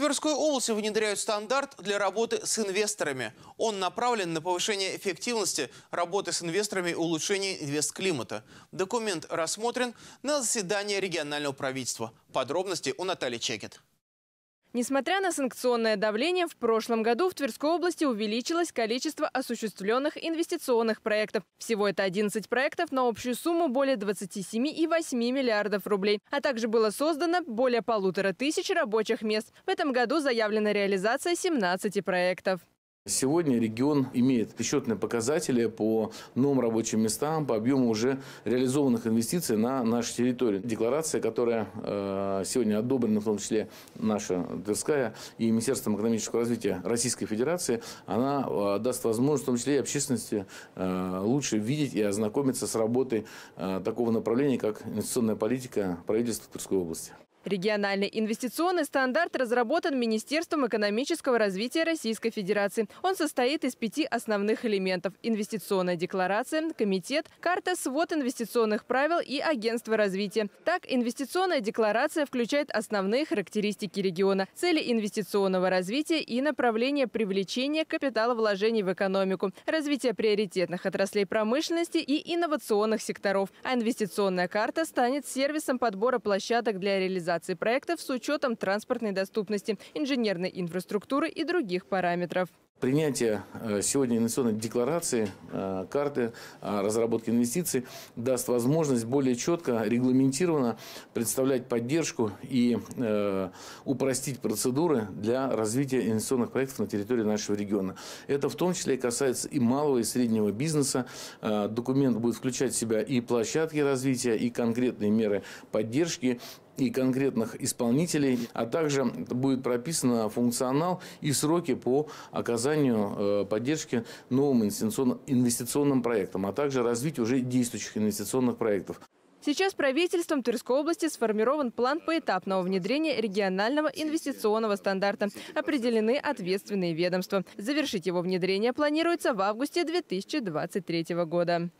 Тверской области внедряют стандарт для работы с инвесторами. Он направлен на повышение эффективности работы с инвесторами и улучшение инвестклимата. Документ рассмотрен на заседании регионального правительства. Подробности у Натальи Чекет. Несмотря на санкционное давление, в прошлом году в Тверской области увеличилось количество осуществленных инвестиционных проектов. Всего это 11 проектов на общую сумму более 27,8 миллиардов рублей. А также было создано более полутора тысяч рабочих мест. В этом году заявлена реализация 17 проектов. Сегодня регион имеет счетные показатели по новым рабочим местам, по объему уже реализованных инвестиций на нашей территории. Декларация, которая э, сегодня одобрена, в том числе наша Тверская и Министерством экономического развития Российской Федерации, она э, даст возможность, в том числе и общественности, э, лучше видеть и ознакомиться с работой такого направления, как инвестиционная политика правительства Тверской области. Региональный инвестиционный стандарт разработан Министерством экономического развития Российской Федерации. Он состоит из пяти основных элементов – инвестиционная декларация, комитет, карта свод инвестиционных правил и агентство развития. Так, инвестиционная декларация включает основные характеристики региона, цели инвестиционного развития и направления привлечения капитала вложений в экономику, развитие приоритетных отраслей промышленности и инновационных секторов. А инвестиционная карта станет сервисом подбора площадок для реализации реализации проектов с учетом транспортной доступности, инженерной инфраструктуры и других параметров. Принятие э, сегодня инвестиционной декларации, э, карты разработки инвестиций даст возможность более четко, регламентированно представлять поддержку и э, упростить процедуры для развития инвестиционных проектов на территории нашего региона. Это в том числе касается и малого, и среднего бизнеса. Документ будет включать в себя и площадки развития, и конкретные меры поддержки, и конкретных исполнителей, а также будет прописан функционал и сроки по оказанию э, поддержки новым инвестиционным проектам, а также развитию уже действующих инвестиционных проектов. Сейчас правительством Тверской области сформирован план поэтапного внедрения регионального инвестиционного стандарта. Определены ответственные ведомства. Завершить его внедрение планируется в августе 2023 года.